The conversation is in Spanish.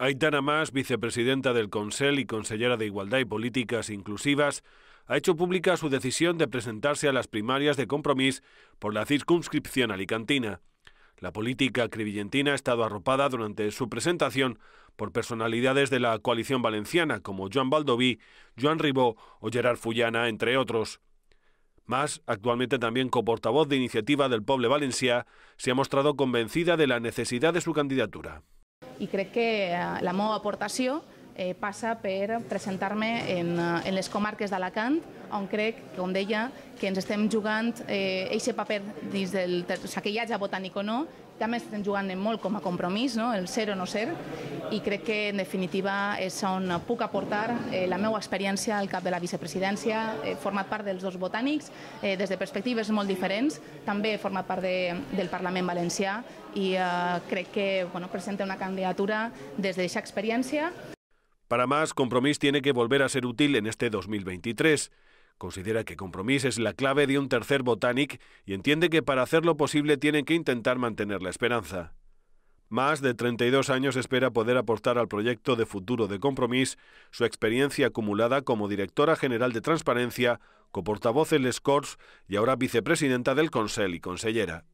Aitana Mas, vicepresidenta del Consell y consellera de Igualdad y Políticas Inclusivas, ha hecho pública su decisión de presentarse a las primarias de compromiso por la circunscripción alicantina. La política crivillentina ha estado arropada durante su presentación por personalidades de la coalición valenciana como Joan Baldoví, Joan Ribó o Gerard Fullana, entre otros. Más, actualmente también coportavoz de iniciativa del Poble Valencia, se ha mostrado convencida de la necesidad de su candidatura. i crec que eh, la meva aportació eh, passa per presentar-me en, eh, en les comarques d'Alacant, on crec, com deia, que ens estem jugant eh, eixe paper dins del O saquellatge botànic o no, també estem jugant molt com a compromís, no? el ser o no ser, i crec que en definitiva és on puc aportar eh, la meva experiència al cap de la vicepresidència, he eh, format part dels dos botànics, eh, des de perspectives molt diferents, també he format part de, del Parlament Valencià i eh, crec que bueno, presenta una candidatura des d'aquesta experiència Para más, Compromís tiene que volver a ser útil en este 2023. Considera que Compromís es la clave de un tercer Botanic y entiende que para hacerlo posible tienen que intentar mantener la esperanza. Más de 32 años espera poder aportar al proyecto de futuro de Compromís su experiencia acumulada como directora general de Transparencia, coportavoz en Les y ahora vicepresidenta del Consell y consellera.